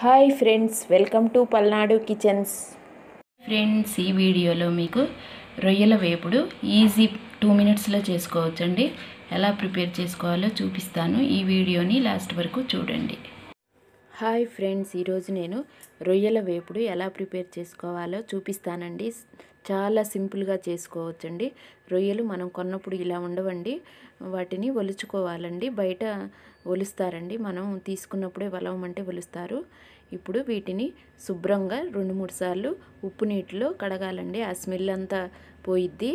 hi friends welcome to Palnadu kitchens friends ఈ వీడియోలో మీకు రొయ్యల వేపుడు ఈజీ టూ మినిట్స్లో చేసుకోవచ్చండి ఎలా ప్రిపేర్ చేసుకోవాలో చూపిస్తాను ఈ వీడియోని లాస్ట్ వరకు చూడండి హాయ్ ఫ్రెండ్స్ ఈరోజు నేను రొయ్యల వేపుడు ఎలా ప్రిపేర్ చేసుకోవాలో చూపిస్తానండి చాలా సింపుల్గా చేసుకోవచ్చండి రొయ్యలు మనం కొన్నప్పుడు ఇలా ఉండవండి వాటిని ఒలుచుకోవాలండి బయట ఒలుస్తారండి మనం తీసుకున్నప్పుడే వలవమంటే ఒలుస్తారు ఇప్పుడు వీటిని శుభ్రంగా రెండు మూడు సార్లు ఉప్పు నీటిలో కడగాలండి ఆ స్మెల్ అంతా పోయిద్ది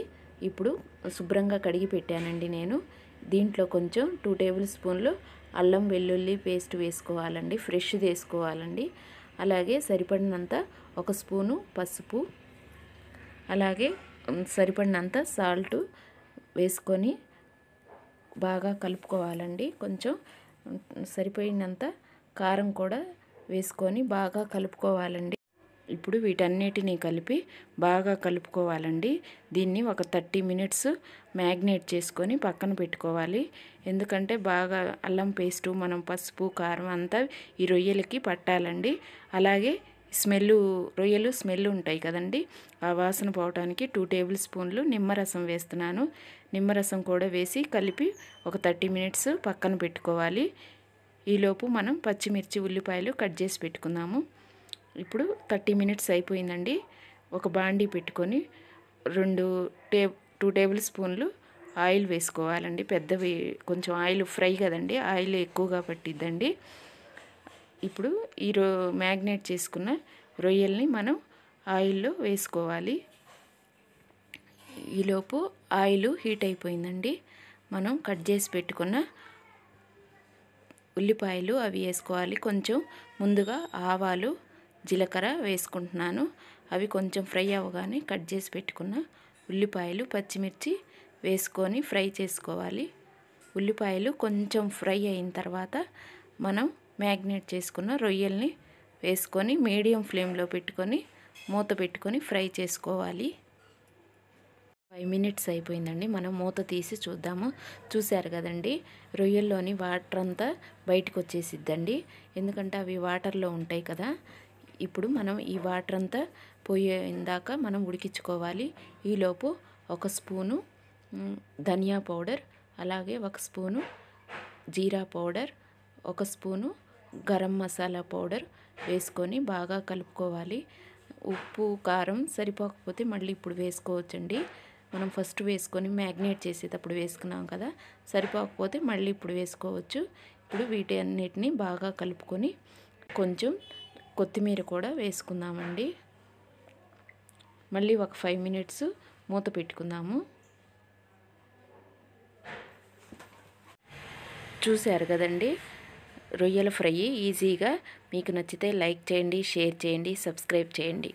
ఇప్పుడు శుభ్రంగా కడిగి పెట్టానండి నేను దీంట్లో కొంచెం టూ టేబుల్ స్పూన్లు అల్లం వెల్లుల్లి పేస్ట్ వేసుకోవాలండి ఫ్రెష్ వేసుకోవాలండి అలాగే సరిపడినంత ఒక స్పూను పసుపు అలాగే సరిపడినంత సాల్ట్ వేసుకొని బాగా కలుపుకోవాలండి కొంచెం సరిపోయినంత కారం కూడా వేసుకొని బాగా కలుపుకోవాలండి ఇప్పుడు వీటన్నిటినీ కలిపి బాగా కలుపుకోవాలండి దీన్ని ఒక థర్టీ మినిట్స్ మ్యాగ్నేట్ చేసుకొని పక్కన పెట్టుకోవాలి ఎందుకంటే బాగా అల్లం పేస్టు మనం పసుపు కారం అంతా ఈ రొయ్యలకి పట్టాలండి అలాగే స్మెల్ రొయ్యలు స్మెల్ ఉంటాయి కదండి ఆ వాసన పోవటానికి టూ టేబుల్ స్పూన్లు నిమ్మరసం వేస్తున్నాను నిమ్మరసం కూడా వేసి కలిపి ఒక థర్టీ మినిట్స్ పక్కన పెట్టుకోవాలి ఈలోపు మనం పచ్చిమిర్చి ఉల్లిపాయలు కట్ చేసి పెట్టుకుందాము ఇప్పుడు థర్టీ మినిట్స్ అయిపోయిందండి ఒక బాండీ పెట్టుకొని రెండు టే టూ టేబుల్ స్పూన్లు ఆయిల్ వేసుకోవాలండి పెద్దవి కొంచెం ఆయిల్ ఫ్రై కదండి ఆయిల్ ఎక్కువగా పట్టిద్దండి ఇప్పుడు ఈ రో మ్యాగ్నేట్ చేసుకున్న రొయ్యల్ని మనం ఆయిల్లో వేసుకోవాలి ఈలోపు ఆయిల్ హీట్ అయిపోయిందండి మనం కట్ చేసి పెట్టుకున్న ఉల్లిపాయలు అవి వేసుకోవాలి కొంచెం ముందుగా ఆవాలు జీలకర్ర వేసుకుంటున్నాను అవి కొంచెం ఫ్రై అవ్వగానే కట్ చేసి పెట్టుకున్న ఉల్లిపాయలు పచ్చిమిర్చి వేసుకొని ఫ్రై చేసుకోవాలి ఉల్లిపాయలు కొంచెం ఫ్రై అయిన తర్వాత మనం మ్యాగ్నేట్ చేసుకున్న రొయ్యల్ని వేసుకొని మీడియం ఫ్లేమ్లో పెట్టుకొని మూత పెట్టుకొని ఫ్రై చేసుకోవాలి ఫైవ్ మినిట్స్ అయిపోయిందండి మనం మూత తీసి చూద్దాము చూశారు కదండి రొయ్యల్లోని వాటర్ అంతా బయటకు వచ్చేసిద్దండి ఎందుకంటే అవి వాటర్లో ఉంటాయి కదా ఇప్పుడు మనం ఈ వాటర్ అంతా పోయేందాక మనం ఉడికించుకోవాలి ఈలోపు ఒక స్పూను ధనియా పౌడర్ అలాగే ఒక స్పూను జీరా పౌడర్ ఒక స్పూను గరం మసాలా పౌడర్ వేసుకొని బాగా కలుపుకోవాలి ఉప్పు కారం సరిపోకపోతే మళ్ళీ ఇప్పుడు వేసుకోవచ్చండి మనం ఫస్ట్ వేసుకొని మ్యాగ్నేట్ చేసేటప్పుడు వేసుకున్నాం కదా సరిపోకపోతే మళ్ళీ ఇప్పుడు వేసుకోవచ్చు ఇప్పుడు వీటి అన్నిటిని బాగా కలుపుకొని కొంచెం కొత్తిమీర కూడా వేసుకుందామండి మళ్ళీ ఒక ఫైవ్ మినిట్స్ మూత పెట్టుకుందాము చూశారు కదండి రొయ్యల ఫ్రై ఈజీగా మీకు నచ్చితే లైక్ చేయండి షేర్ చేయండి సబ్స్క్రైబ్ చేయండి